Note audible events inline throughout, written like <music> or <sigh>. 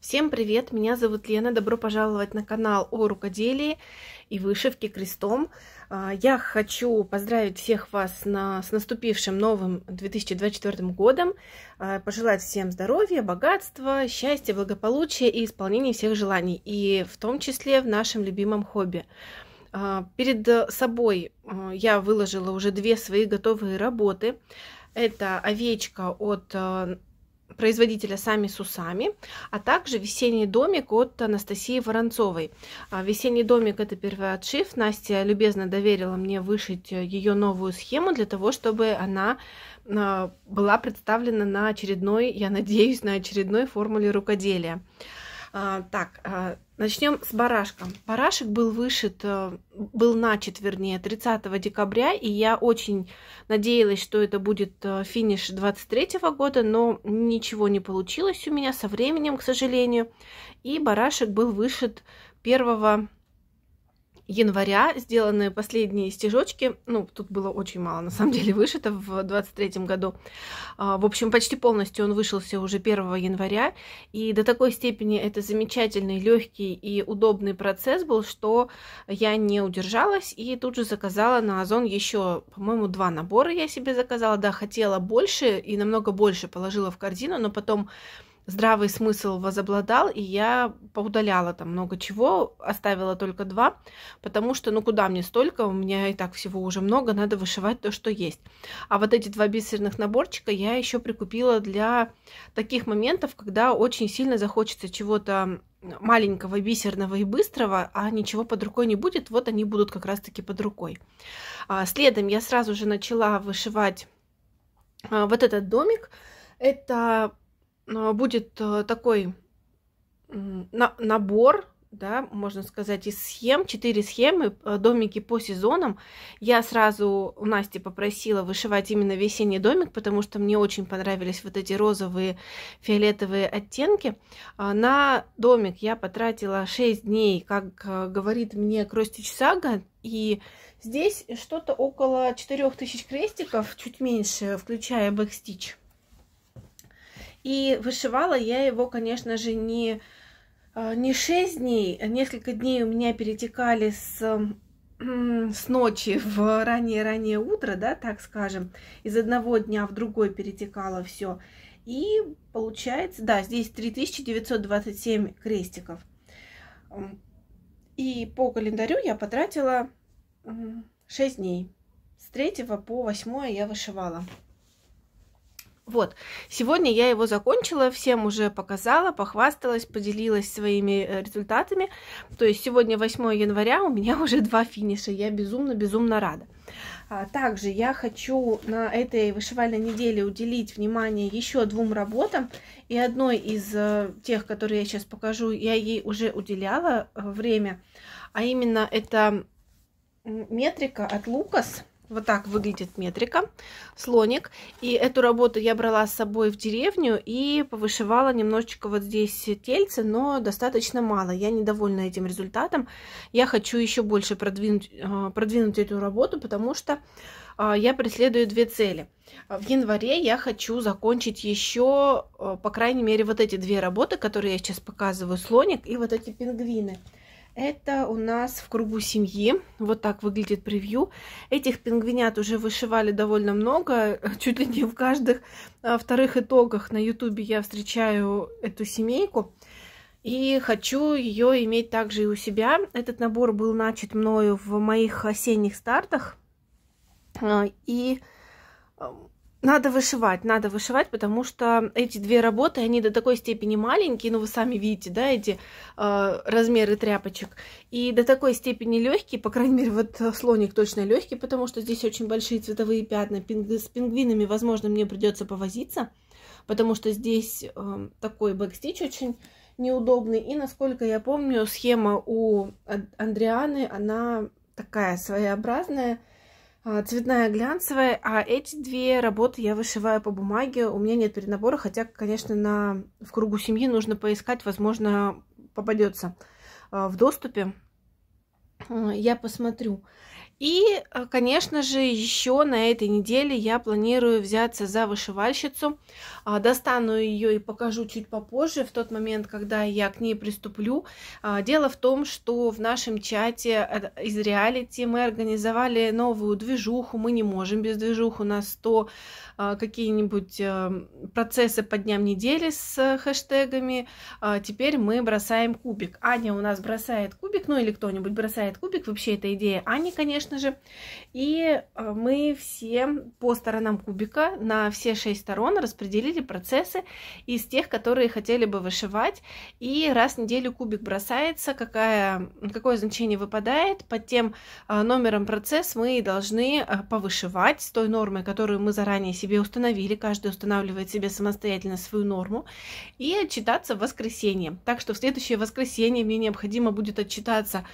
Всем привет, меня зовут Лена, добро пожаловать на канал о рукоделии и вышивке крестом. А, я хочу поздравить всех вас на, с наступившим новым 2024 годом, а, пожелать всем здоровья, богатства, счастья, благополучия и исполнения всех желаний, и в том числе в нашем любимом хобби. А, перед собой я выложила уже две свои готовые работы. Это овечка от производителя «Сами с усами», а также «Весенний домик» от Анастасии Воронцовой. А, «Весенний домик» — это первый отшив. Настя любезно доверила мне вышить э, ее новую схему для того, чтобы она а, была представлена на очередной, я надеюсь, на очередной формуле рукоделия. А, так, а, начнем с барашка. Барашек был вышит, э, был начат, вернее, 30 декабря, и я очень надеялась, что это будет э, финиш 23 года, но ничего не получилось у меня со временем, к сожалению. И барашек был вышит 1 января сделаны последние стежочки. Ну, тут было очень мало, на самом деле, вышито в 23 году. А, в общем, почти полностью он вышелся уже 1 января. И до такой степени это замечательный, легкий и удобный процесс был, что я не удержалась и тут же заказала на Озон еще, по-моему, два набора я себе заказала. Да, хотела больше и намного больше положила в корзину, но потом здравый смысл возобладал, и я поудаляла там много чего, оставила только два, потому что, ну куда мне столько, у меня и так всего уже много, надо вышивать то, что есть. А вот эти два бисерных наборчика я еще прикупила для таких моментов, когда очень сильно захочется чего-то маленького, бисерного и быстрого, а ничего под рукой не будет, вот они будут как раз-таки под рукой. А, следом я сразу же начала вышивать а, вот этот домик. Это а, будет а, такой набор, да, можно сказать, из схем, Четыре схемы, а, домики по сезонам. Я сразу у Насти попросила вышивать именно весенний домик, потому что мне очень понравились вот эти розовые, фиолетовые оттенки. На домик я потратила 6 дней, как говорит мне Кростич Сага, и здесь что-то около 4000 крестиков, чуть меньше, включая бэкстич. И вышивала я его, конечно же, не, а, не 6 дней. Несколько дней у меня перетекали с с ночи в раннее-раннее утро, да, так скажем, из одного дня в другой перетекало все. И получается, да, здесь 3927 крестиков. И по календарю я потратила 6 дней. С 3 по 8 я вышивала. Вот, сегодня я его закончила, всем уже показала, похвасталась, поделилась своими э, результатами. То есть сегодня 8 января, у меня <laughs> уже два финиша, я безумно-безумно рада. А также я хочу на этой вышивальной неделе уделить внимание еще двум работам. И одной из э, тех, которые я сейчас покажу, я ей уже уделяла э, время. А именно это метрика от Лукас вот так выглядит метрика, слоник. И эту работу я брала с собой в деревню и повышивала немножечко вот здесь тельце, но достаточно мало. Я недовольна этим результатом. Я хочу еще больше продвинуть, э, продвинуть эту работу, потому что э, я преследую две цели. В январе я хочу закончить еще, э, по крайней мере, вот эти две работы, которые я сейчас показываю, слоник и вот эти пингвины. Это у нас в кругу семьи. Вот так выглядит превью. Этих пингвинят уже вышивали довольно много. <laughs> Чуть ли не в каждых а, вторых итогах на ютубе я встречаю эту семейку. И хочу ее иметь также и у себя. Этот набор был начат мною в моих осенних стартах. А, и надо вышивать, надо вышивать, потому что эти две работы, они до такой степени маленькие, ну вы сами видите, да, эти э, размеры тряпочек, и до такой степени легкие, по крайней мере, вот э, слоник точно легкий, потому что здесь очень большие цветовые пятна, Пинг... с пингвинами, возможно, мне придется повозиться, потому что здесь э, такой бэкстич очень неудобный, и, насколько я помню, схема у Андрианы, она такая своеобразная, а, цветная глянцевая, а эти две работы я вышиваю по бумаге, у меня нет перенабора, хотя, конечно, на, в кругу семьи нужно поискать, возможно, попадется а, в доступе. Я посмотрю. И, э, конечно же, еще на этой неделе я планирую взяться за вышивальщицу. А, достану ее и покажу чуть попозже, в тот момент, когда я к ней приступлю. А, дело в том, что в нашем чате э, из реалити мы организовали новую движуху. Мы не можем без движуху У нас 100 а, какие-нибудь эм, процессы по дням недели с э, хэштегами. А, теперь мы бросаем кубик. Аня у нас бросает кубик, ну или кто-нибудь бросает кубик. Вообще это идея Ани, конечно же. И э, мы все по сторонам кубика на все шесть сторон распределили процессы из тех, которые хотели бы вышивать. И раз в неделю кубик бросается, какая, какое значение выпадает, под тем э, номером процесс мы должны повышивать с той нормой, которую мы заранее себе себе установили, каждый устанавливает себе самостоятельно свою норму, и отчитаться в воскресенье. Так что в следующее воскресенье мне необходимо будет отчитаться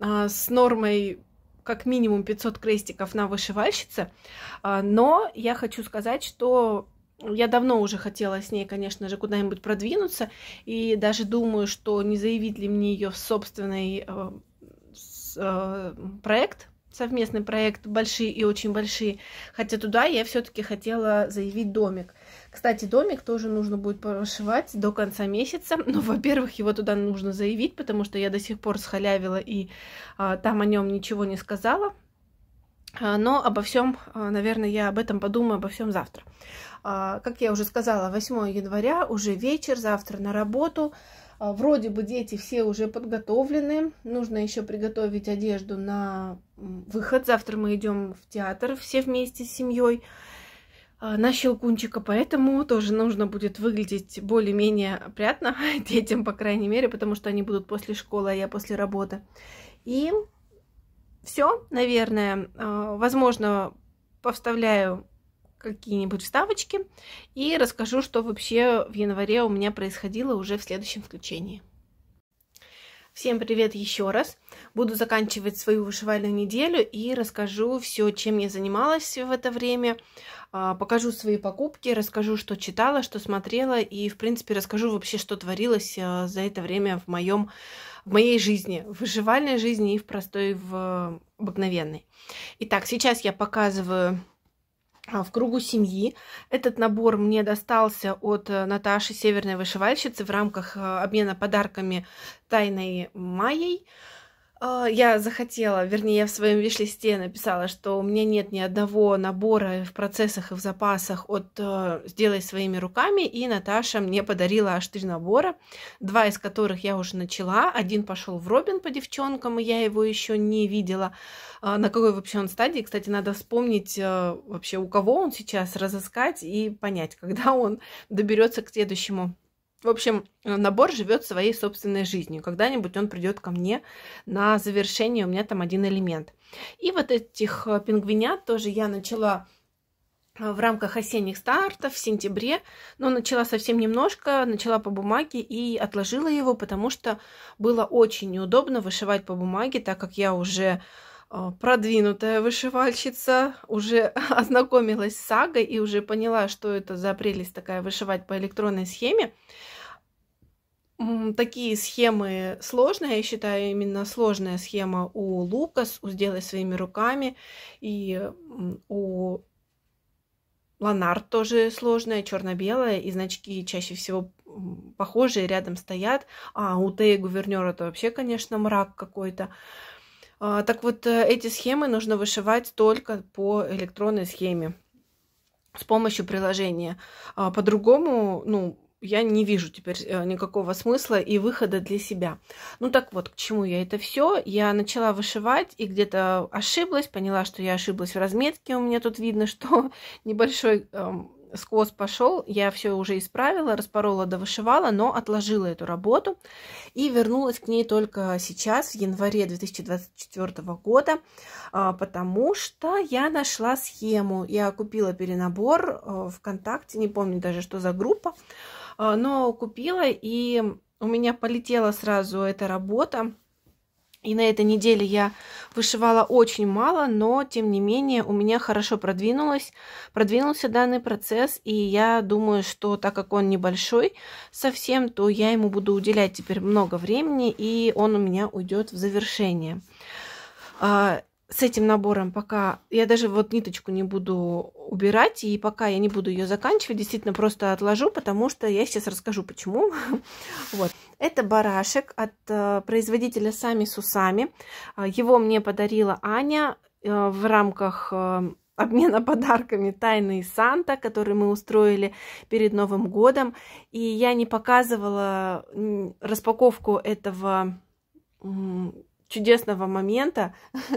а, с нормой как минимум 500 крестиков на вышивальщице, а, но я хочу сказать, что я давно уже хотела с ней, конечно же, куда-нибудь продвинуться, и даже думаю, что не заявить ли мне ее в собственный э, с, э, проект, совместный проект «Большие и очень большие», хотя туда я все-таки хотела заявить домик. Кстати, домик тоже нужно будет прошивать до конца месяца, но, <laughs> во-первых, его туда нужно заявить, потому что я до сих пор схалявила и а, там о нем ничего не сказала, а, но обо всем, а, наверное, я об этом подумаю, обо всем завтра. А, как я уже сказала, 8 января, уже вечер, завтра на работу. А, вроде бы дети все уже подготовлены. Нужно еще приготовить одежду на выход. Завтра мы идем в театр все вместе с семьей а, на щелкунчика, поэтому тоже нужно будет выглядеть более-менее опрятно <laughs> детям, по крайней мере, потому что они будут после школы, а я после работы. И все, наверное, а, возможно, повставляю какие-нибудь вставочки и расскажу, что вообще в январе у меня происходило уже в следующем включении. Всем привет еще раз. Буду заканчивать свою вышивальную неделю и расскажу все, чем я занималась в это время. А, покажу свои покупки, расскажу, что читала, что смотрела и, в принципе, расскажу вообще, что творилось а, за это время в, моем, в моей жизни, в вышивальной жизни и в простой, в обыкновенной. Итак, сейчас я показываю а, в кругу семьи. Этот набор мне достался от э, Наташи Северной вышивальщицы в рамках э, обмена подарками тайной Майей. А, я захотела, вернее, я в своем вишлисте написала, что у меня нет ни одного набора в процессах и в запасах от э, «Сделай своими руками», и Наташа мне подарила аж три набора, два из которых я уже начала, один пошел в Робин по девчонкам, и я его еще не видела, а, на какой вообще он стадии, кстати, надо вспомнить э, вообще, у кого он сейчас, разыскать и понять, <laughs> когда он доберется к следующему в общем, э, набор живет своей собственной жизнью. Когда-нибудь он придет ко мне на завершение. У меня там один элемент. И вот этих э, пингвинят тоже я начала э, в рамках осенних стартов в сентябре, но ну, начала совсем немножко, начала по бумаге и отложила его, потому что было очень неудобно вышивать по бумаге, так как я уже продвинутая вышивальщица, уже <laughs> ознакомилась с сагой и уже поняла, что это за прелесть такая вышивать по электронной схеме такие схемы сложные, я считаю, именно сложная схема у Лукас, у «Сделай своими руками» и у Ланард тоже сложная, черно-белая, и значки чаще всего похожие, рядом стоят. А у Тея гувернера это вообще, конечно, мрак какой-то. А, так вот, э, эти схемы нужно вышивать только по электронной схеме с помощью приложения. А по-другому, ну, я не вижу теперь э, никакого смысла и выхода для себя. Ну так вот, к чему я это все? Я начала вышивать и где-то ошиблась, поняла, что я ошиблась в разметке. У меня тут видно, <laughs> что небольшой эм, скос пошел. Я все уже исправила, распорола, довышивала, но отложила эту работу и вернулась к ней только сейчас, в январе 2024 года, э, потому что я нашла схему. Я купила перенабор э, ВКонтакте, не помню даже, что за группа а, но купила, и у меня полетела сразу эта работа. И на этой неделе я вышивала очень мало, но тем не менее у меня хорошо продвинулось, продвинулся данный процесс, и я думаю, что так как он небольшой совсем, то я ему буду уделять теперь много времени, и он у меня уйдет в завершение. А, с этим набором пока я даже вот ниточку не буду убирать и пока я не буду ее заканчивать действительно просто отложу потому что я сейчас расскажу почему <laughs> вот это барашек от э, производителя сами с усами э, его мне подарила аня э, в рамках обмена <laughs> подарками тайный Санта», который мы устроили перед Новым годом. И я не показывала распаковку этого чудесного момента <laughs>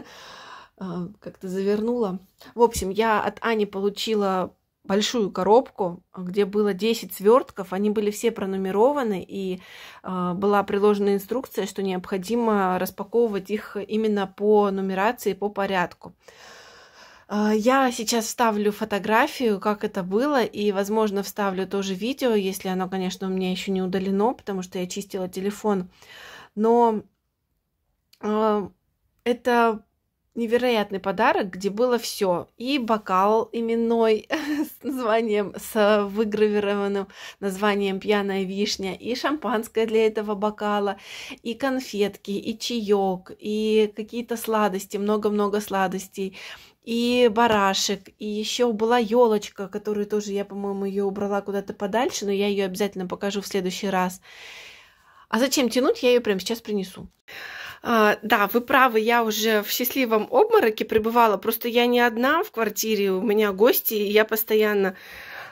а, как-то завернула. В общем, я от Ани получила большую коробку, где было 10 свертков, они были все пронумерованы, и э, была приложена инструкция, что необходимо распаковывать их именно по нумерации, по порядку. Э, я сейчас вставлю фотографию, как это было, и, возможно, вставлю тоже видео, если оно, конечно, у меня еще не удалено, потому что я чистила телефон. Но это невероятный подарок, где было все. И бокал именной <laughs> с названием, с выгравированным названием «Пьяная вишня», и шампанское для этого бокала, и конфетки, и чаек, и какие-то сладости, много-много сладостей и барашек, и еще была елочка, которую тоже я, по-моему, ее убрала куда-то подальше, но я ее обязательно покажу в следующий раз. А зачем тянуть, я ее прямо сейчас принесу. А, да, вы правы, я уже в счастливом обмороке пребывала, просто я не одна в квартире, у меня гости, и я постоянно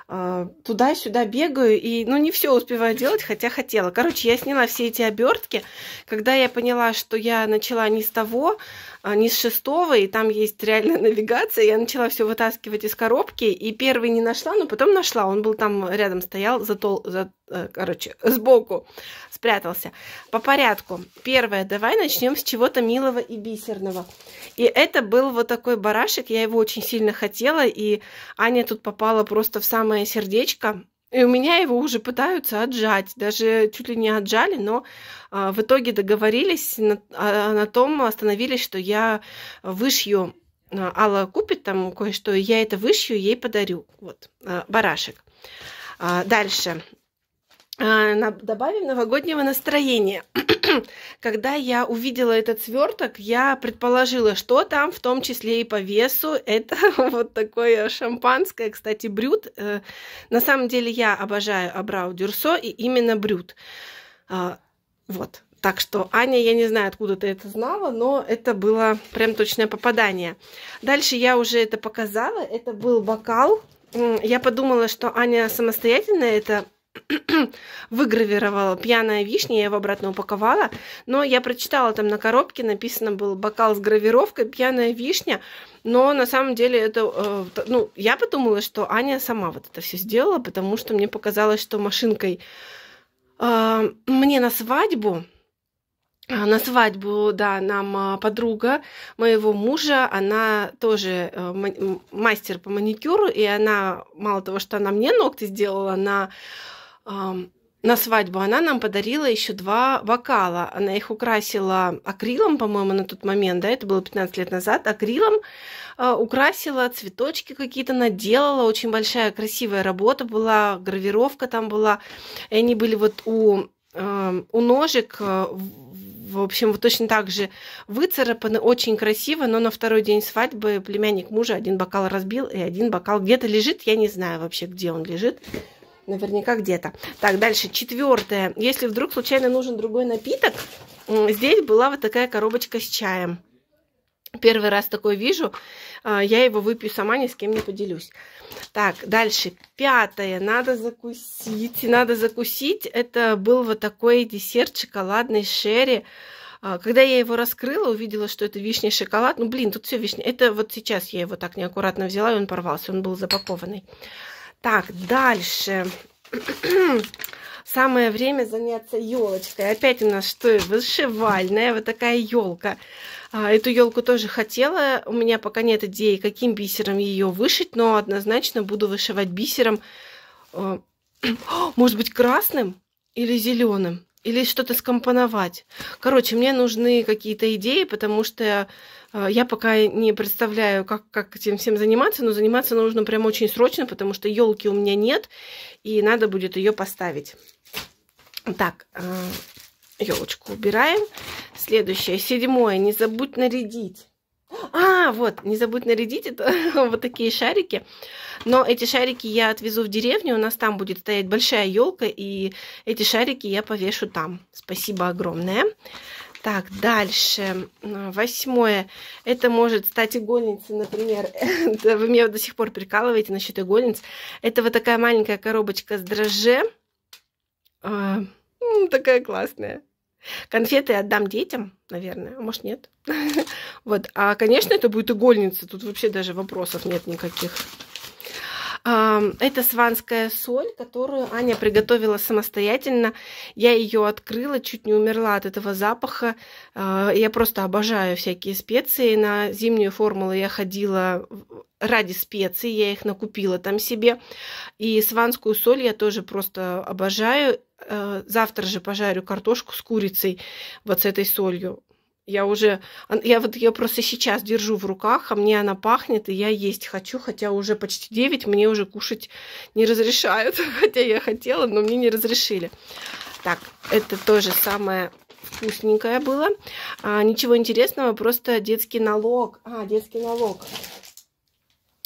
а, туда-сюда бегаю и, ну, не все успеваю делать, хотя хотела. Короче, я сняла все эти обертки. Когда я поняла, что я начала не с того, а, не с шестого, и там есть реальная <laughs> навигация. Я начала все вытаскивать из коробки, и первый не нашла, но потом нашла. Он был там рядом стоял, затол, за, э, короче, <laughs> сбоку спрятался. По порядку. Первое, давай начнем с чего-то милого и бисерного. И это был вот такой барашек, я его очень сильно хотела, и Аня тут попала просто в самое сердечко. И у меня его уже пытаются отжать, даже чуть ли не отжали, но а, в итоге договорились на, а, на том, остановились, что я вышью, а, Алла купит там кое-что, я это вышью, ей подарю, вот, а, барашек. А, дальше, а, добавим новогоднего настроения. <clears throat> Когда я увидела этот сверток, я предположила, что там, в том числе и по весу, это <laughs> вот такое шампанское, кстати, брют. Э, на самом деле я обожаю Абрау Дюрсо и именно брют. А, вот. Так что, Аня, я не знаю, откуда ты это знала, но это было прям точное попадание. Дальше я уже это показала. Это был бокал я подумала, что Аня самостоятельно это <clears throat> выгравировала «Пьяная вишня», я его обратно упаковала, но я прочитала там на коробке, написано был бокал с гравировкой «Пьяная вишня», но на самом деле это, э, ну, я подумала, что Аня сама вот это все сделала, потому что мне показалось, что машинкой э, мне на свадьбу а, на свадьбу, да, нам а, подруга моего мужа, она тоже э, мастер по маникюру, и она, мало того, что она мне ногти сделала, она на свадьбу она нам подарила еще два бокала. Она их украсила акрилом, по-моему, на тот момент, да, это было 15 лет назад, акрилом э, украсила, цветочки какие-то наделала, очень большая красивая работа была, гравировка там была. И они были вот у, э, у ножек, э, в общем, вот точно так же выцарапаны, очень красиво, но на второй день свадьбы племянник мужа один бокал разбил и один бокал где-то лежит, я не знаю вообще, где он лежит наверняка где-то. Так, дальше, четвертое. Если вдруг случайно нужен другой напиток, здесь была вот такая коробочка с чаем. Первый раз такой вижу, а, я его выпью сама, ни с кем не поделюсь. Так, дальше, пятое, надо закусить, надо закусить, это был вот такой десерт шоколадный шерри, а, когда я его раскрыла, увидела, что это вишня шоколад. Ну, блин, тут все вишня. Это вот сейчас я его так неаккуратно взяла, и он порвался. Он был запакованный. Так, дальше. Самое время заняться елочкой. Опять у нас что вышивальная, вот такая елка. А, эту елку тоже хотела. У меня пока нет идеи, каким бисером ее вышить, но однозначно буду вышивать бисером. Э, <gasps> может быть, красным или зеленым? Или что-то скомпоновать. Короче, мне нужны какие-то идеи, потому что Э, я пока не представляю, как, как этим всем заниматься, но заниматься нужно прям очень срочно, потому что елки у меня нет, и надо будет ее поставить. Так, елочку э, убираем. Следующее, седьмое, не забудь нарядить. А, вот, не забудь нарядить это, <laughs> вот такие шарики. Но эти шарики я отвезу в деревню, у нас там будет стоять большая елка, и эти шарики я повешу там. Спасибо огромное. Так, дальше. Восьмое. Это может стать игольницей, например. <laughs> Вы меня до сих пор прикалываете насчет игольниц. Это вот такая маленькая коробочка с дрожже. А, такая классная. Конфеты отдам детям, наверное. А может, нет. <laughs> Вот. А, конечно, это будет игольница. Тут вообще даже вопросов нет никаких. Это сванская соль, которую Аня приготовила самостоятельно. Я ее открыла, чуть не умерла от этого запаха. А, я просто обожаю всякие специи. На зимнюю формулу я ходила ради специй, я их накупила там себе. И сванскую соль я тоже просто обожаю. А, завтра же пожарю картошку с курицей вот с этой солью. Я уже, я вот ее просто сейчас держу в руках, а мне она пахнет, и я есть хочу, хотя уже почти 9, мне уже кушать не разрешают, <laughs> хотя я хотела, но мне не разрешили. Так, это тоже самое вкусненькое было. А, ничего интересного, просто детский налог. А, детский налог.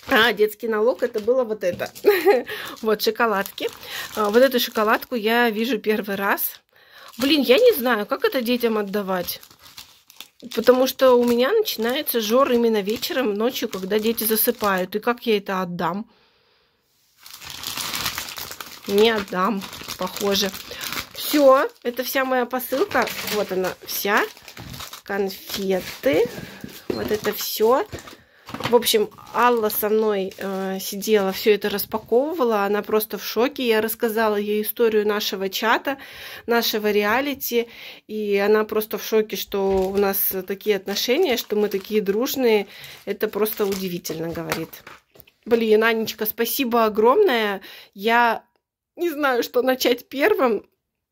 А, детский налог, это было вот это. <laughs> вот шоколадки. А, вот эту шоколадку я вижу первый раз. Блин, я не знаю, как это детям отдавать. Потому что у меня начинается жор именно вечером, ночью, когда дети засыпают. И как я это отдам? Не отдам, похоже. Все, это вся моя посылка. Вот она вся. Конфеты. Вот это все. В общем, Алла со мной э, сидела, все это распаковывала, она просто в шоке. Я рассказала ей историю нашего чата, нашего реалити, и она просто в шоке, что у нас такие отношения, что мы такие дружные. Это просто удивительно, говорит. Блин, Анечка, спасибо огромное. Я не знаю, что начать первым.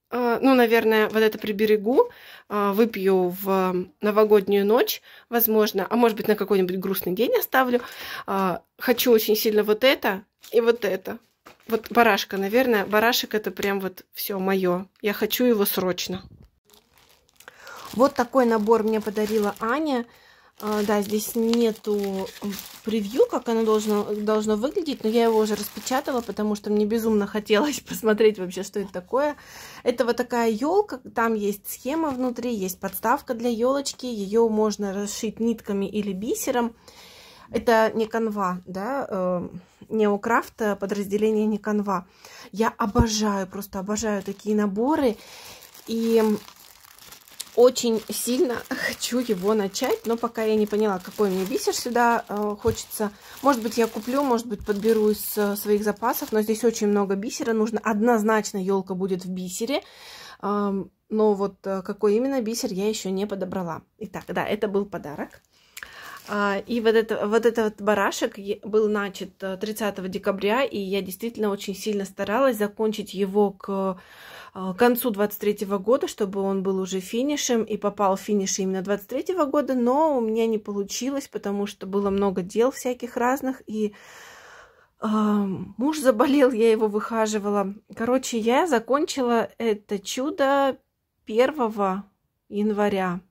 Э, ну, наверное, вот это приберегу, э, выпью в новогоднюю ночь, возможно, а может быть, на какой-нибудь грустный день оставлю. Э, хочу очень сильно вот это и вот это. Вот барашка, наверное, барашек это прям вот все мое. Я хочу его срочно. Вот такой набор мне подарила Аня. А, да, здесь нету превью, как оно должно, должно выглядеть, но я его уже распечатала, потому что мне безумно хотелось <laughs> посмотреть вообще, что это такое. Это вот такая елка, там есть схема внутри, есть подставка для елочки, ее можно расшить нитками или бисером. Это не канва, да, э, неокрафт, подразделение не канва. Я обожаю, просто обожаю такие наборы. И очень сильно <laughs> хочу его начать, но пока я не поняла, какой мне бисер сюда э, хочется. Может быть, я куплю, может быть, подберу из э, своих запасов, но здесь очень много бисера нужно. Однозначно елка будет в бисере, э, но вот э, какой именно бисер я еще не подобрала. Итак, да, это был подарок. А, и вот, это, вот этот барашек был начат 30 э, декабря, и я действительно очень сильно старалась закончить его к э, концу 23 года, чтобы он был уже финишем, и попал в финиш именно 23 года, но у меня не получилось, потому что было много дел всяких разных, и э, муж заболел, я его выхаживала. Короче, я закончила это чудо 1 января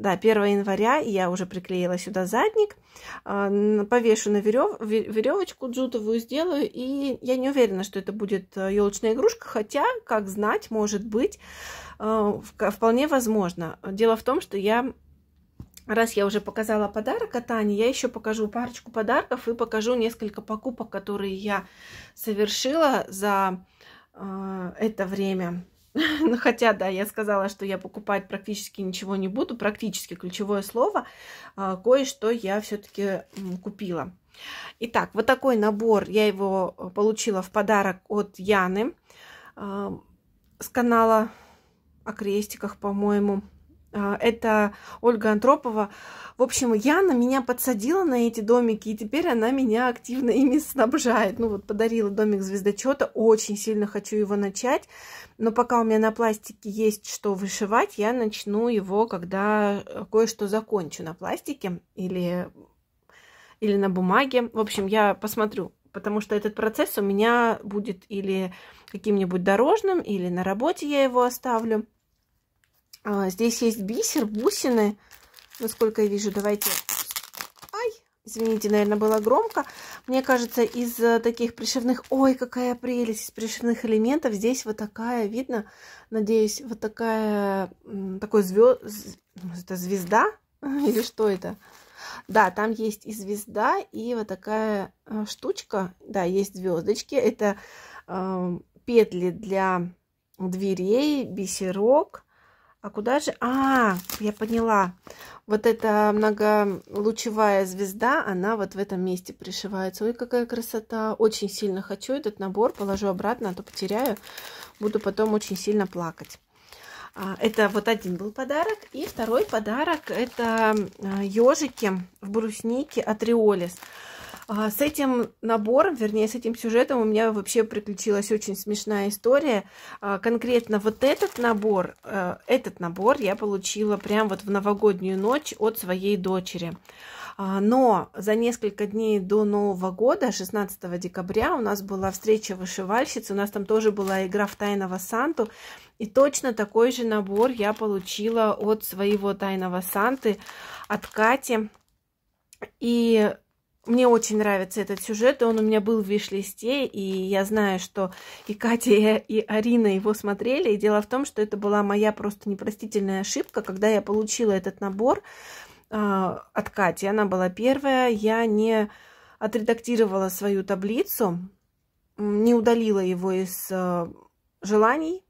да, 1 января я уже приклеила сюда задник, а, повешу на верев... веревочку джутовую, сделаю, и я не уверена, что это будет э, елочная игрушка, хотя, как знать, может быть, э, вполне возможно. Дело в том, что я Раз я уже показала подарок от Ани, я еще покажу парочку подарков и покажу несколько покупок, которые я совершила за э, это время. <laughs> Ну, хотя, да, я сказала, что я покупать практически ничего не буду. Практически ключевое слово. А, кое-что я все-таки купила. Итак, вот такой набор. Я его э, получила в подарок от Яны а, с канала о крестиках, по-моему. А, это Ольга Антропова. В общем, Яна меня подсадила на эти домики, и теперь она меня активно ими снабжает. Ну вот, подарила домик звездочета. Очень сильно хочу его начать. Но пока у меня на пластике есть что вышивать, я начну его, когда э, кое-что закончу на пластике или, или на бумаге. В общем, я посмотрю, потому что этот процесс у меня будет или каким-нибудь дорожным, или на работе я его оставлю. А, здесь есть бисер, бусины, насколько я вижу. Давайте... Ай, извините, наверное, было громко. Мне кажется, из э, таких пришивных... Ой, какая прелесть! Из пришивных элементов здесь вот такая, видно, надеюсь, вот такая... Такой звезд... Ну, это звезда? <laughs> Или что это? Да, там есть и звезда, и вот такая э, штучка. Да, есть звездочки. Это э, петли для дверей, бисерок а куда же? А, я поняла. Вот эта многолучевая звезда, она вот в этом месте пришивается. Ой, какая красота. Очень сильно хочу этот набор. Положу обратно, а то потеряю. Буду потом очень сильно плакать. А, это вот один был подарок. И второй подарок это ежики а, в бруснике от Риолис. А, с этим набором, вернее, с этим сюжетом у меня вообще приключилась очень смешная история. А, конкретно вот этот набор, э, этот набор я получила прямо вот в новогоднюю ночь от своей дочери. А, но за несколько дней до Нового года, 16 декабря, у нас была встреча вышивальщиц, у нас там тоже была игра в Тайного Санту, и точно такой же набор я получила от своего Тайного Санты, от Кати. И мне очень нравится этот сюжет, он у меня был в виш-листе, и я знаю, что и Катя, и Арина его смотрели. И дело в том, что это была моя просто непростительная ошибка, когда я получила этот набор э, от Кати. Она была первая, я не отредактировала свою таблицу, не удалила его из э, желаний,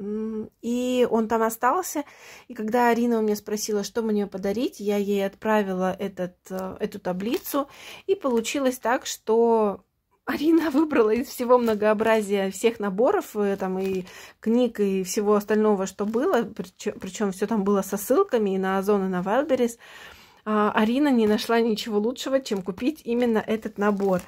и он там остался. И когда Арина у меня спросила, что мне подарить, я ей отправила этот, э, эту таблицу. И получилось так, что <laughs> Арина выбрала из всего многообразия всех наборов, э, там, и книг, и всего остального, что было. Причем все там было со ссылками и на Озон, и на Wildberries. А, Арина не нашла ничего лучшего, чем купить именно этот набор.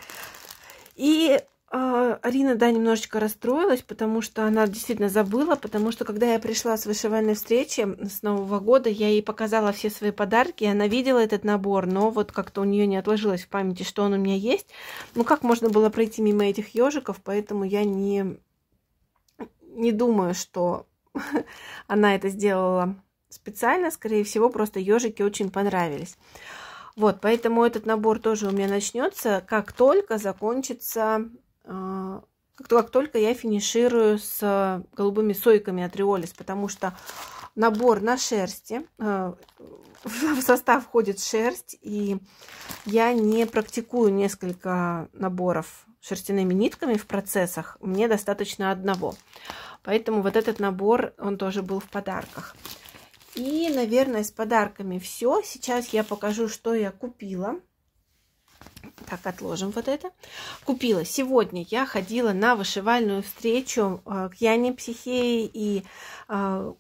И а, Арина, да, немножечко расстроилась, потому что она действительно забыла, потому что когда я пришла с вышивальной встречи с Нового года, я ей показала все свои подарки, она видела этот набор, но вот как-то у нее не отложилось в памяти, что он у меня есть. Ну как можно было пройти мимо этих ежиков, поэтому я не, не думаю, что <laughs> она это сделала специально, скорее всего, просто ежики очень понравились. Вот, поэтому этот набор тоже у меня начнется, как только закончится а, как только я финиширую с э, голубыми сойками от Риолис, потому что набор на шерсти, э, в состав входит шерсть, и я не практикую несколько наборов шерстяными нитками в процессах, мне достаточно одного. Поэтому вот этот набор, он тоже был в подарках. И, наверное, с подарками все. Сейчас я покажу, что я купила. Так, отложим вот это. Купила. Сегодня я ходила на вышивальную встречу э, к Яне Психеи, и э,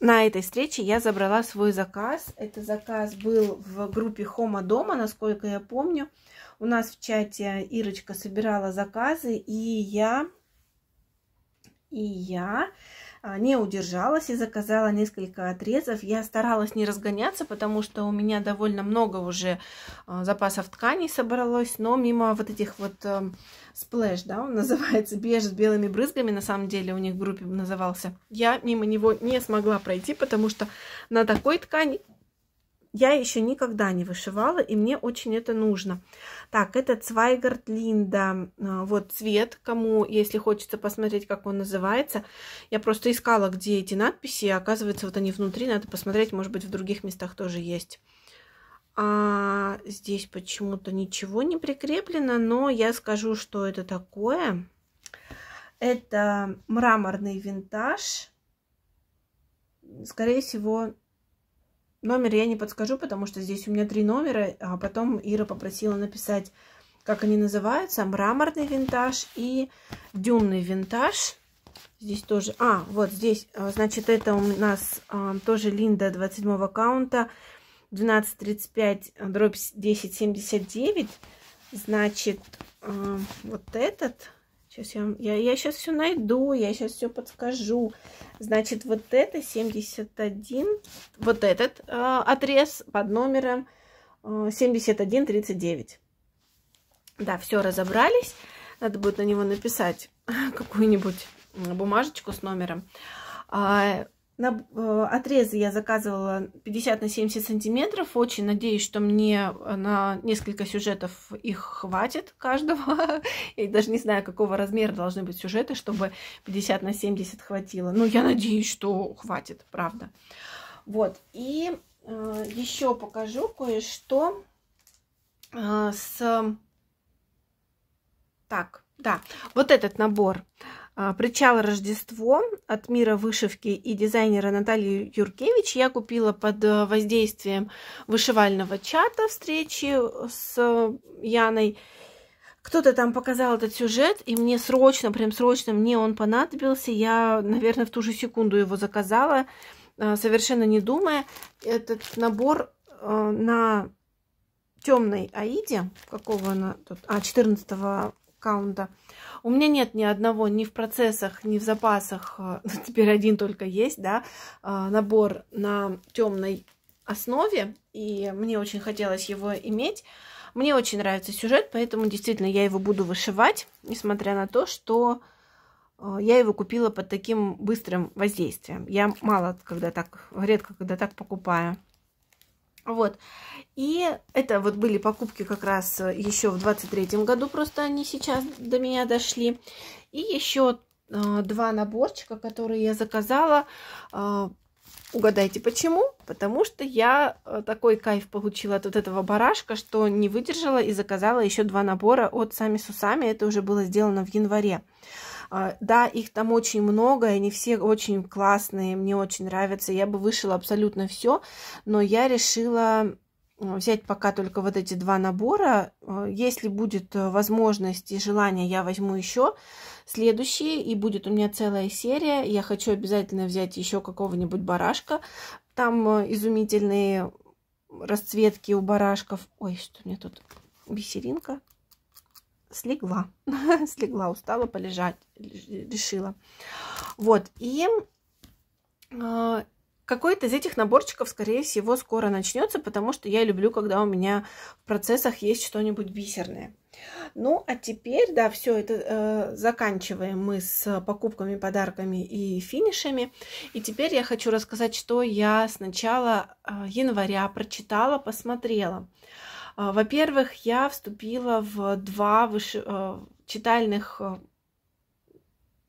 на этой встрече я забрала свой заказ. Этот заказ был в группе Хома Дома, насколько я помню. У нас в чате Ирочка собирала заказы, и я... И я а, не удержалась и заказала несколько отрезов. Я старалась не разгоняться, потому что у меня довольно много уже а, запасов тканей собралось, но мимо вот этих вот а, сплэш, да, он <laughs> называется, беж с белыми брызгами, на самом деле у них в группе назывался, я мимо него не смогла пройти, потому что на такой ткани я еще никогда не вышивала, и мне очень это нужно. Так, это Цвайгард Линда. А, вот цвет, кому, если хочется посмотреть, как он называется. Я просто искала, где эти надписи, оказывается, вот они внутри. Надо посмотреть, может быть, в других местах тоже есть. А здесь почему-то ничего не прикреплено, но я скажу, что это такое. Это мраморный винтаж. Скорее всего, Номер я не подскажу, потому что здесь у меня три номера, а потом Ира попросила написать, как они называются. Мраморный винтаж и дюнный винтаж. Здесь тоже... А, вот здесь, э, значит, это у нас э, тоже Линда 27 аккаунта. 1235 э, дробь 1079. Значит, вот этот Сейчас я, я, я сейчас все найду, я сейчас все подскажу. Значит, вот это 71, вот этот э, отрез под номером э, а, 7139. Да, все разобрались. Надо будет на него написать <laughs> какую-нибудь бумажечку с номером. А, на э, отрезы я заказывала 50 на 70 сантиметров. Очень надеюсь, что мне э, на несколько сюжетов их хватит каждого. <laughs> И даже не знаю, какого размера должны быть сюжеты, чтобы 50 на 70 хватило. Но я надеюсь, что хватит, правда. Вот. И э, еще покажу кое-что э, с... Так, да, вот этот набор. А, причал Рождество от Мира Вышивки и дизайнера Натальи Юркевич я купила под э, воздействием вышивального чата встречи э, с Яной. Кто-то там показал этот сюжет, и мне срочно, прям срочно, мне он понадобился. Я, наверное, в ту же секунду его заказала, э, совершенно не думая. Этот набор на темной Аиде, какого она тут, а, 14 каунта, у меня нет ни одного ни в процессах, ни в запасах, э, <laughs> ну, теперь один только есть, да, э, набор на темной основе, и мне очень хотелось его иметь. Мне очень нравится сюжет, поэтому действительно я его буду вышивать, несмотря на то, что э, я его купила под таким быстрым воздействием. Я мало когда так, редко когда так покупаю. Вот. И это вот были покупки как раз э, еще в 23 году, просто они сейчас до меня дошли. И еще э, два наборчика, которые я заказала. Э, угадайте почему? Потому что я такой кайф получила от вот этого барашка, что не выдержала и заказала еще два набора от Сами Сусами. Это уже было сделано в январе. А, да, их там очень много, и они все очень классные, мне очень нравятся. Я бы вышила абсолютно все, но я решила взять пока только вот эти два набора. А, если будет э, возможность и желание, я возьму еще следующие, и будет у меня целая серия. Я хочу обязательно взять еще какого-нибудь барашка. Там э, изумительные расцветки у барашков. Ой, что у меня тут? Бисеринка слегла. <laughs> слегла, устала полежать, решила. Вот, и э, какой-то из этих наборчиков, скорее всего, скоро начнется, потому что я люблю, когда у меня в процессах есть что-нибудь бисерное. Ну, а теперь, да, все это э, заканчиваем мы с покупками, подарками и финишами. И теперь я хочу рассказать, что я с начала э, января прочитала, посмотрела. Э, а, во-первых, я вступила в два выше, а, читальных а,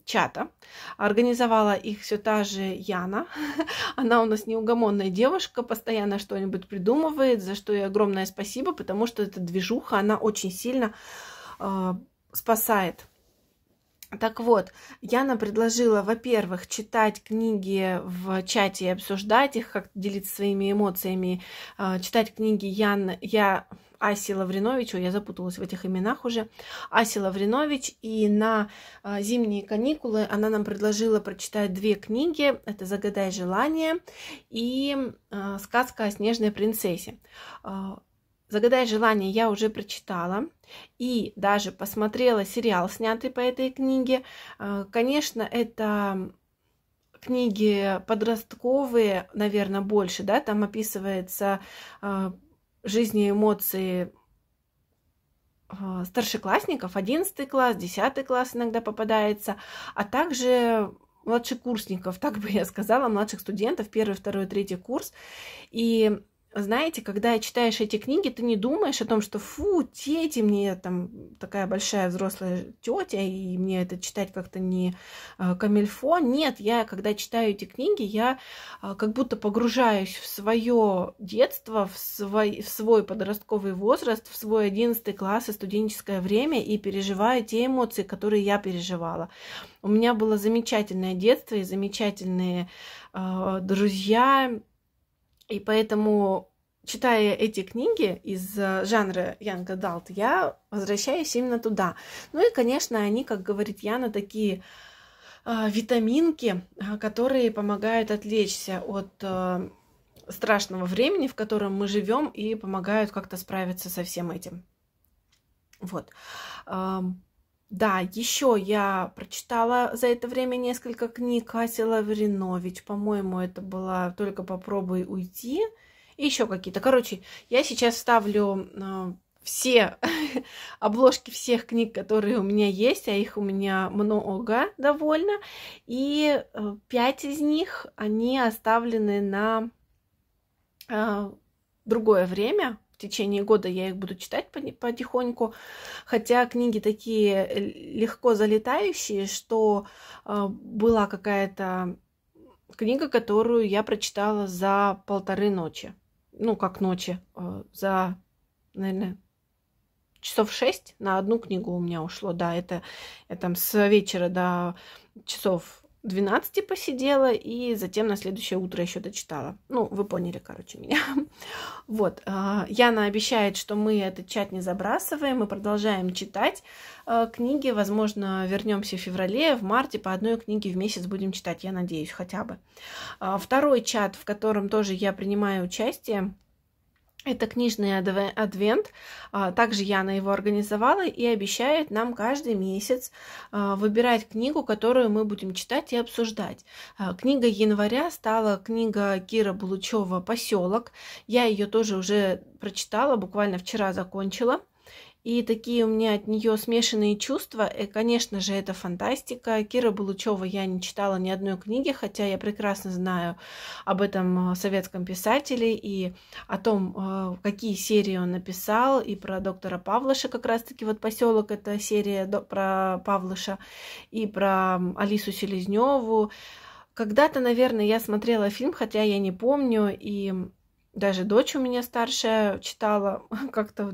чата. Организовала их все та же Яна. <laughs> Она у нас неугомонная девушка, постоянно что-нибудь придумывает, за что ей огромное спасибо, потому что эта движуха, она очень сильно спасает так вот, Яна предложила, во-первых, читать книги в чате и обсуждать их, как делиться своими эмоциями, а, читать книги Ян, я Аси Лавриновичу, я запуталась в этих именах уже, Аси Лавринович, и на а, зимние каникулы она нам предложила прочитать две книги, это «Загадай желание» и а, «Сказка о снежной принцессе». «Загадай желание» я уже прочитала и даже посмотрела сериал, снятый по этой книге. Э, конечно, это книги подростковые, наверное, больше, да, там описывается э, жизни, и эмоции э, старшеклассников, 11 класс, 10 класс иногда попадается, а также младшекурсников, <laughs> так бы я сказала, младших студентов, первый, второй, третий курс. И знаете, когда читаешь эти книги, ты не думаешь о том, что фу, дети, мне там такая большая взрослая тетя, и мне это читать как-то не а, камельфо. Нет, я, когда читаю эти книги, я а, как будто погружаюсь в свое детство, в свой, в свой подростковый возраст, в свой 11 класс и студенческое время и переживаю те эмоции, которые я переживала. У меня было замечательное детство и замечательные э, друзья, и поэтому, читая эти книги из э, жанра Young Adult, я возвращаюсь именно туда. Ну и, конечно, они, как говорит Яна, такие э, витаминки, а, которые помогают отвлечься от э, страшного времени, в котором мы живем, и помогают как-то справиться со всем этим. Вот. Да, еще я прочитала за это время несколько книг Кати Лавринович. По-моему, это была «Только попробуй уйти». И еще какие-то. Короче, я сейчас ставлю а, все <laughs> обложки всех книг, которые у меня есть, а их у меня много довольно. И э, пять из них, они оставлены на а, другое время, в течение года я их буду читать потихоньку. Хотя книги такие э, легко залетающие, что э, была какая-то книга, которую я прочитала за полторы ночи. Ну, как ночи, э, за, наверное, часов шесть на одну книгу у меня ушло, да, это я там с вечера до часов 12 посидела и затем на следующее утро еще дочитала. Ну, вы поняли, короче, меня. <laughs> Вот. А, Яна обещает, что мы этот чат не забрасываем, мы продолжаем читать а, книги. Возможно, вернемся в феврале, в марте по одной книге в месяц будем читать, я надеюсь, хотя бы. А, второй чат, в котором тоже я принимаю участие, это книжный адвент. А, также Яна его организовала и обещает нам каждый месяц а, выбирать книгу, которую мы будем читать и обсуждать. А, книга января стала книга Кира Булучева «Поселок». Я ее тоже уже прочитала, буквально вчера закончила. И такие у меня от нее смешанные чувства. И, конечно же, это фантастика. Кира Булычева я не читала ни одной книги, хотя я прекрасно знаю об этом э, советском писателе и о том, э, какие серии он написал, и про доктора Павлыша, как раз-таки вот поселок это серия про Павлыша, и про Алису Селезневу. Когда-то, наверное, я смотрела фильм, хотя я не помню, и даже дочь у меня старшая читала <laughs> как-то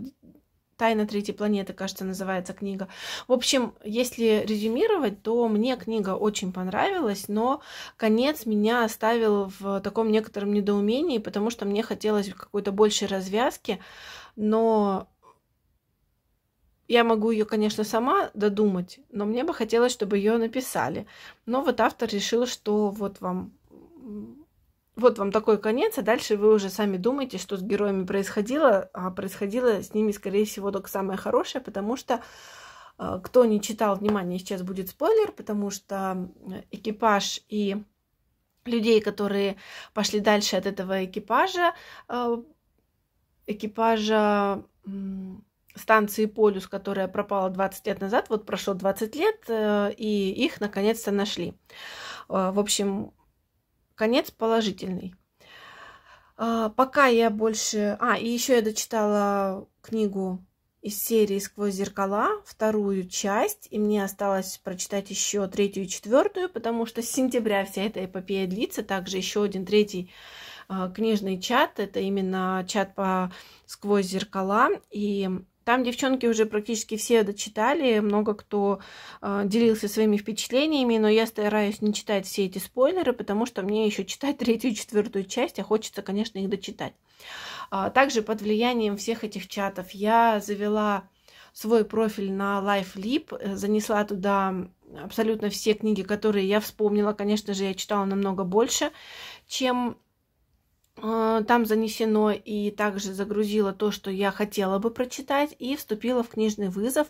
Тайна третьей планеты, кажется, называется книга. В общем, если резюмировать, то мне книга очень понравилась, но конец меня оставил в таком некотором недоумении, потому что мне хотелось какой-то большей развязки, но я могу ее, конечно, сама додумать, но мне бы хотелось, чтобы ее написали. Но вот автор решил, что вот вам вот вам такой конец, а дальше вы уже сами думаете, что с героями происходило, а происходило с ними, скорее всего, только самое хорошее, потому что э, кто не читал, внимание, сейчас будет спойлер, потому что э, экипаж и людей, которые пошли дальше от этого экипажа, э, экипажа станции «Полюс», которая пропала 20 лет назад, вот прошло 20 лет, и их наконец-то нашли. В общем, конец положительный. А, пока я больше... А, и еще я дочитала книгу из серии «Сквозь зеркала», вторую часть, и мне осталось прочитать еще третью и четвертую, потому что с сентября вся эта эпопея длится. Также еще один третий а, книжный чат, это именно чат по «Сквозь зеркала», и там девчонки уже практически все дочитали, много кто э, делился своими впечатлениями, но я стараюсь не читать все эти спойлеры, потому что мне еще читать третью и четвертую часть, а хочется, конечно, их дочитать. А, также под влиянием всех этих чатов я завела свой профиль на LifeLib, э, занесла туда абсолютно все книги, которые я вспомнила. Конечно же, я читала намного больше, чем а, там занесено и также загрузила то, что я хотела бы прочитать, и вступила в книжный вызов,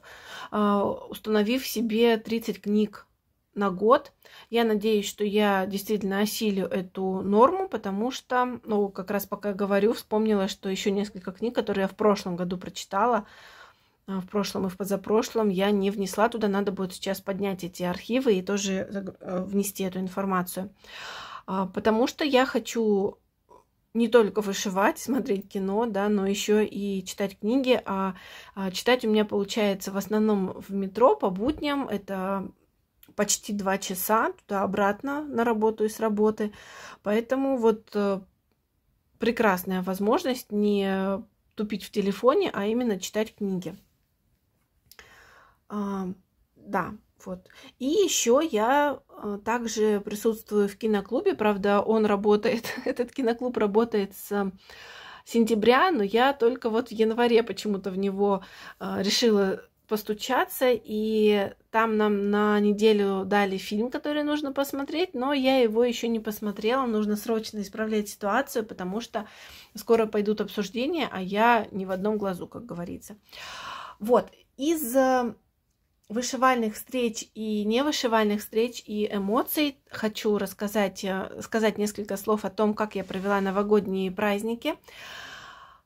а, установив себе 30 книг на год. Я надеюсь, что я действительно осилю эту норму, потому что, ну, как раз пока говорю, вспомнила, что еще несколько книг, которые я в прошлом году прочитала, а, в прошлом и в позапрошлом, я не внесла туда. Надо будет сейчас поднять эти архивы и тоже э, внести эту информацию. Потому что я хочу не только вышивать, смотреть кино, да, но еще и читать книги. А, а читать у меня получается в основном в метро по будням. Это почти два часа туда-обратно на работу и с работы. Поэтому вот э, прекрасная возможность не тупить в телефоне, а именно читать книги. А, да, вот. И еще я а, также присутствую в киноклубе, правда, он работает, <laughs> этот киноклуб работает с сентября, но я только вот в январе почему-то в него а, решила постучаться, и там нам на неделю дали фильм, который нужно посмотреть, но я его еще не посмотрела, нужно срочно исправлять ситуацию, потому что скоро пойдут обсуждения, а я ни в одном глазу, как говорится. Вот, из а, вышивальных встреч и невышивальных встреч и эмоций хочу рассказать, э, сказать несколько слов о том, как я провела новогодние праздники.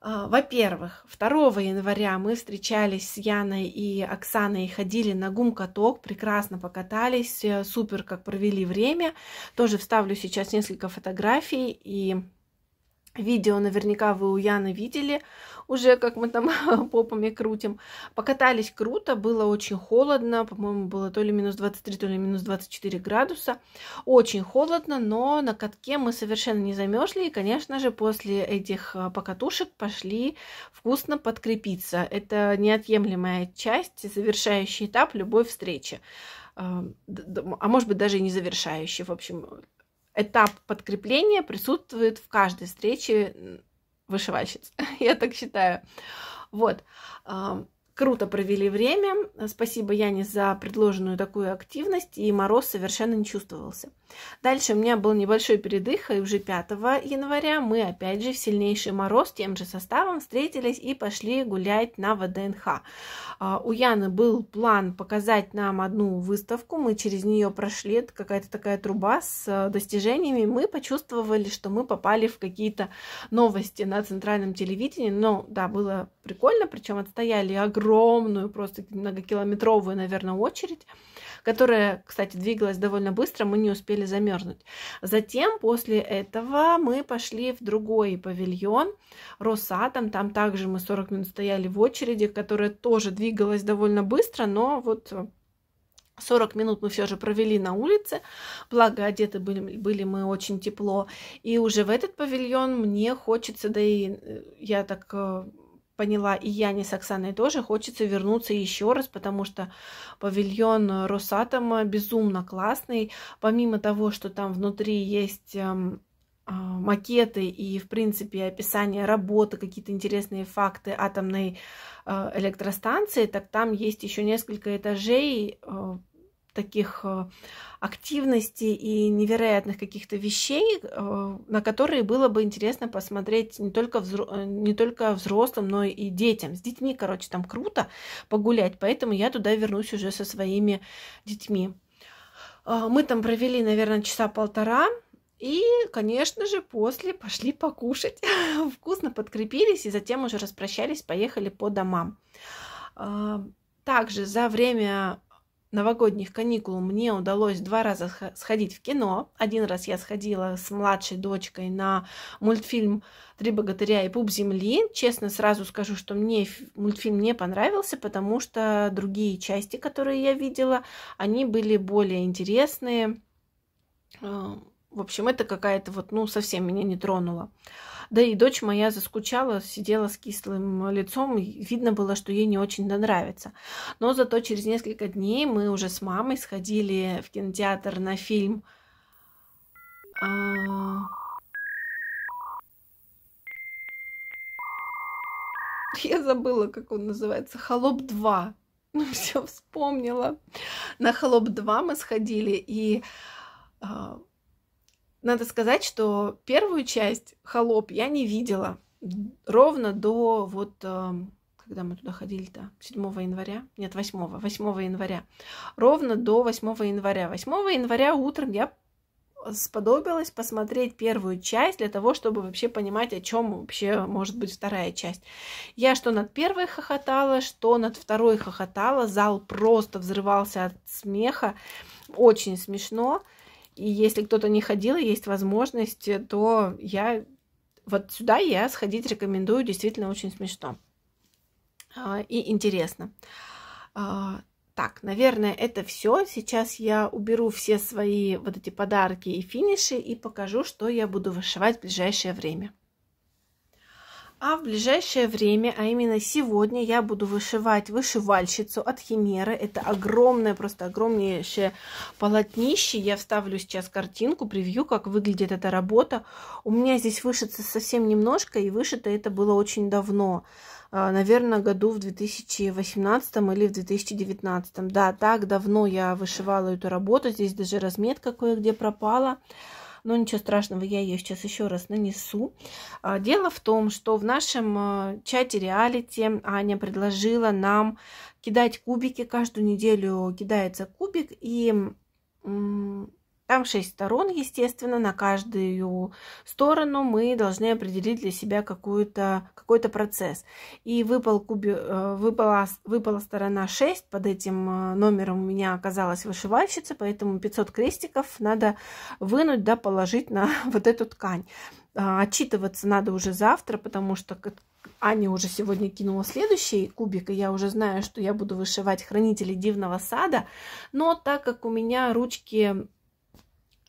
А, во-первых, 2 января мы встречались с Яной и Оксаной, и ходили на гум-каток, прекрасно покатались, э, супер как провели время. Тоже вставлю сейчас несколько фотографий и видео наверняка вы у Яны видели уже, как мы там <laughs> попами крутим. Покатались круто, было очень холодно, по-моему, было то ли минус 23, то ли минус 24 градуса. Очень холодно, но на катке мы совершенно не замерзли, и, конечно же, после этих э, покатушек пошли вкусно подкрепиться. Это неотъемлемая часть, завершающий этап любой встречи. Э, а может быть, даже и не завершающий, в общем, этап подкрепления присутствует в каждой встрече вышивальщиц, <laughs> я так считаю. Вот. Круто провели время. Спасибо Яне за предложенную такую активность, и мороз совершенно не чувствовался. Дальше у меня был небольшой передых, и уже 5 января мы опять же в сильнейший мороз тем же составом встретились и пошли гулять на ВДНХ. А, у Яны был план показать нам одну выставку, мы через нее прошли, это какая-то такая труба с э, достижениями, мы почувствовали, что мы попали в какие-то новости на центральном телевидении, но да, было прикольно, причем отстояли огромную, просто многокилометровую, наверное, очередь, которая, кстати, двигалась довольно быстро, мы не успели успели замерзнуть. Затем после этого мы пошли в другой павильон Росатом. Там также мы 40 минут стояли в очереди, которая тоже двигалась довольно быстро, но вот 40 минут мы все же провели на улице, благо одеты были, были мы очень тепло. И уже в этот павильон мне хочется, да и э, я так э, поняла, и я не с Оксаной тоже хочется вернуться еще раз, потому что павильон Росатома э, безумно классный. Помимо того, что там внутри есть эм, а, макеты и, в принципе, описание работы, какие-то интересные факты атомной э, электростанции, так там есть еще несколько этажей э, таких э, активностей и невероятных каких-то вещей, э, на которые было бы интересно посмотреть не только, взро... Э, не только взрослым, но и детям. С детьми, короче, там круто погулять, поэтому я туда вернусь уже со своими детьми. Мы там провели, наверное, часа полтора, и, конечно же, после пошли покушать, <laughs> вкусно подкрепились и затем уже распрощались, поехали по домам. Также за время новогодних каникул мне удалось два раза сходить в кино. Один раз я сходила с младшей дочкой на мультфильм «Три богатыря и пуп земли». Честно, сразу скажу, что мне мультфильм не понравился, потому что другие части, которые я видела, они были более интересные. А, в общем, это какая-то вот, ну, совсем меня не тронула. Да и дочь моя заскучала, сидела с кислым лицом, и видно было, что ей не очень-то нравится. Но зато через несколько дней мы уже с мамой сходили в кинотеатр на фильм... А... Я забыла, как он называется. Холоп 2. Ну, все вспомнила. На Холоп 2 мы сходили, и а, надо сказать, что первую часть «Холоп» я не видела ровно до вот эм, когда мы туда ходили-то, 7 января, нет, 8, 8 января, ровно до 8 января. 8 января утром я сподобилась посмотреть первую часть для того, чтобы вообще понимать, о чем вообще может быть вторая часть. Я что над первой хохотала, что над второй хохотала, зал просто взрывался от смеха, очень смешно. И если кто-то не ходил, есть возможность, э, то я вот сюда я сходить рекомендую, действительно очень смешно а, и интересно. А, так, наверное, это все. Сейчас я уберу все свои вот эти подарки и финиши и покажу, что я буду вышивать в ближайшее время. А в ближайшее время, а именно сегодня, я буду вышивать вышивальщицу от Химеры. Это огромное, просто огромнейшее полотнище. Я вставлю сейчас картинку, превью, как выглядит эта работа. У меня здесь вышится совсем немножко, и вышито это было очень давно. А, наверное, году в 2018 или в 2019. Да, так давно я вышивала эту работу. Здесь даже разметка кое-где пропала. Пропала. Но ничего страшного, я ее сейчас еще раз нанесу. А, дело в том, что в нашем э, чате реалити Аня предложила нам кидать кубики. Каждую неделю кидается кубик, и там шесть сторон, естественно, на каждую сторону мы должны определить для себя какой-то какой -то процесс. И выпал куби, э, выпала, выпала сторона 6, под этим э, номером у меня оказалась вышивальщица, поэтому 500 крестиков надо вынуть, да, положить на <laughs> вот эту ткань. А, отчитываться надо уже завтра, потому что Аня уже сегодня кинула следующий кубик, и я уже знаю, что я буду вышивать хранители дивного сада. Но так как у меня ручки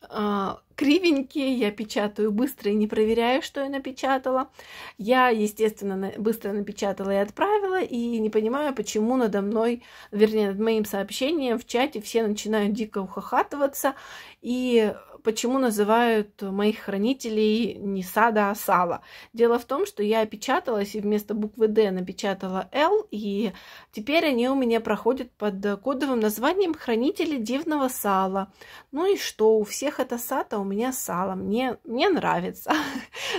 а, кривенькие, я печатаю быстро и не проверяю, что я напечатала. Я, естественно, быстро напечатала и отправила, и не понимаю, почему надо мной, вернее, над моим сообщением в чате все начинают дико ухахатываться, и почему называют моих хранителей не сада, а сала. Дело в том, что я опечаталась и вместо буквы «Д» напечатала «Л», и теперь они у меня проходят под кодовым названием «Хранители дивного сала». Ну и что, у всех это сада, у меня сало. Мне, мне нравится.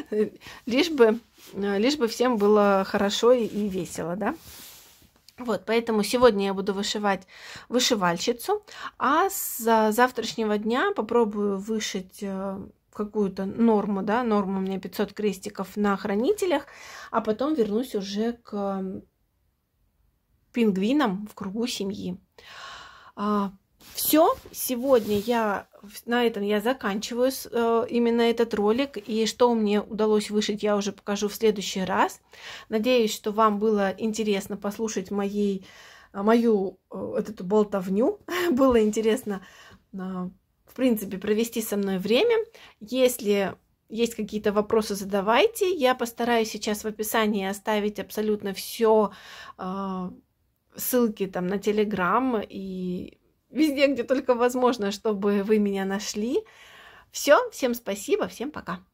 <laughs> Лишь бы, лишь бы всем было хорошо и весело, да? Вот, поэтому сегодня я буду вышивать вышивальщицу, а с а, завтрашнего дня попробую вышить э, какую-то норму, да, норму у меня 500 крестиков на хранителях, а потом вернусь уже к пингвинам в кругу семьи. А, все, сегодня я на этом я заканчиваю э, именно этот ролик. И что мне удалось вышить, я уже покажу в следующий раз. Надеюсь, что вам было интересно послушать моей, э, мою э, вот эту болтовню. <laughs> было интересно, в принципе, провести со мной время. Если есть какие-то вопросы, задавайте. Я постараюсь сейчас в описании оставить абсолютно все ссылки там на Телеграм и везде, где только возможно, чтобы вы меня нашли. Все, всем спасибо, всем пока.